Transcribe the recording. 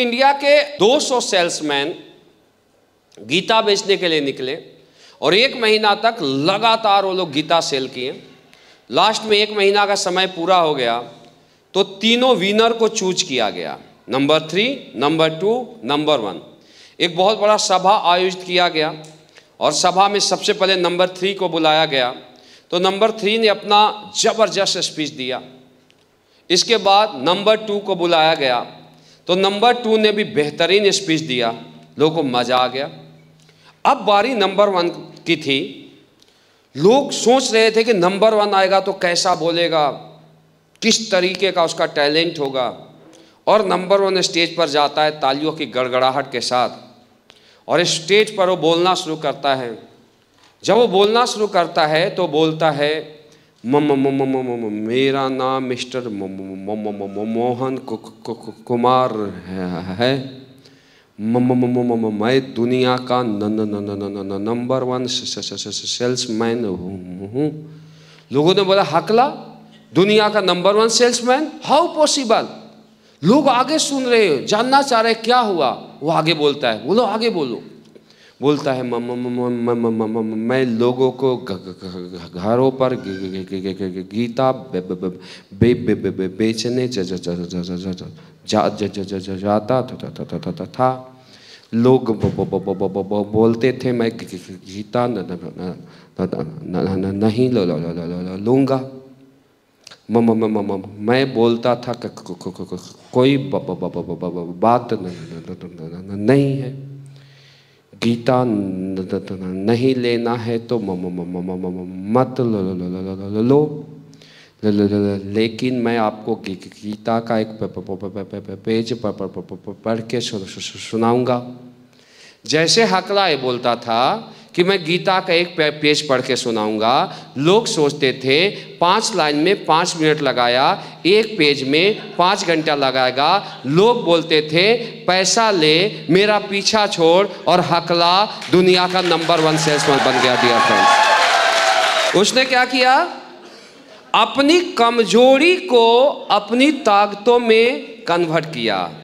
India के 200 salesman Gita बेचने के लिए निकले और एक महीना तक लगातार वो लोग गीता सेल किए लास्ट में एक महीना का समय पूरा हो गया तो तीनों विनर को चूज किया गया number three number two number one एक बहुत बड़ा सभा आयोजित किया गया और सभा में सबसे पहले नंबर थ्री को बुलाया गया तो नंबर थ्री ने अपना ज़बरदस्त स्पीच दिया इसके बाद नंबर टू को बुलाया गया तो नंबर टू ने भी बेहतरीन स्पीच दिया लोगों को मज़ा आ गया अब बारी नंबर वन की थी लोग सोच रहे थे कि नंबर वन आएगा तो कैसा बोलेगा किस तरीके का उसका टैलेंट होगा और नंबर वन स्टेज पर जाता है तालियों की गड़गड़ाहट के साथ और स्टेज पर वो बोलना शुरू करता है जब वो बोलना शुरू करता है तो बोलता है मम मम मम मेरा नाम मिस्टर मोहन कुमार है मम मम मम मैं दुनिया का नंबर वन सेल्समैन हूँ लोगों ने बोला हकला दुनिया का number one salesman how possible लोग आगे सुन रहे हो जानना चाह रहे क्या हुआ वो आगे बोलता है बोलो आगे बोलो बोलता है मैं लोगों को घरों पर गीता बेचने जाता था लोग बोलते थे मैं गीता नहीं लूँगा मैं बोलता था कोई बात नहीं है गीता नहीं लेना है तो मत लो लेकिन मैं आपको गीता का एक पेज पढ़ के सुनाऊंगा जैसे हकलाए बोलता था कि मैं गीता का एक पेज पढ़ के सुनाऊंगा लोग सोचते थे पाँच लाइन में पाँच मिनट लगाया एक पेज में पाँच घंटा लगाएगा लोग बोलते थे पैसा ले मेरा पीछा छोड़ और हकला दुनिया का नंबर वन सेल्समैन बन गया डियर फ्रेंड्स उसने क्या किया अपनी कमजोरी को अपनी ताकतों में कन्वर्ट किया